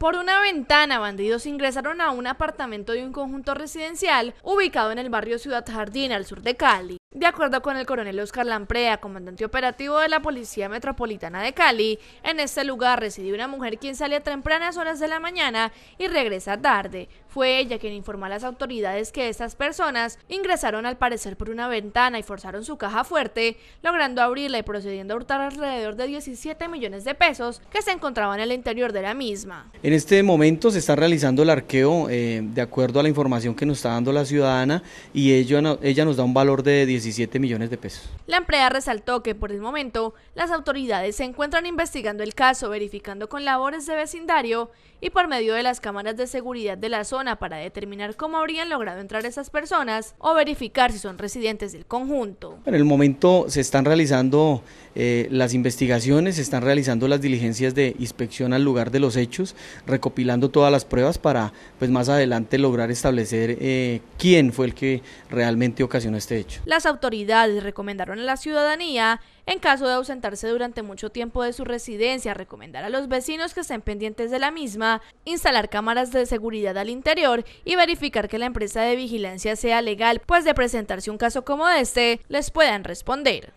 Por una ventana, bandidos ingresaron a un apartamento de un conjunto residencial ubicado en el barrio Ciudad Jardín, al sur de Cali. De acuerdo con el coronel Oscar Lamprea, comandante operativo de la Policía Metropolitana de Cali, en este lugar residía una mujer quien sale a tempranas horas de la mañana y regresa tarde. Fue ella quien informó a las autoridades que estas personas ingresaron al parecer por una ventana y forzaron su caja fuerte, logrando abrirla y procediendo a hurtar alrededor de 17 millones de pesos que se encontraban en el interior de la misma. En este momento se está realizando el arqueo eh, de acuerdo a la información que nos está dando la ciudadana y ella, ella nos da un valor de 17 millones de pesos. La empresa resaltó que por el momento las autoridades se encuentran investigando el caso, verificando con labores de vecindario y por medio de las cámaras de seguridad de la zona para determinar cómo habrían logrado entrar esas personas o verificar si son residentes del conjunto. En el momento se están realizando eh, las investigaciones, se están realizando las diligencias de inspección al lugar de los hechos, recopilando todas las pruebas para pues más adelante lograr establecer eh, quién fue el que realmente ocasionó este hecho. Las autoridades recomendaron a la ciudadanía, en caso de ausentarse durante mucho tiempo de su residencia, recomendar a los vecinos que estén pendientes de la misma, instalar cámaras de seguridad al interior y verificar que la empresa de vigilancia sea legal, pues de presentarse un caso como este, les puedan responder.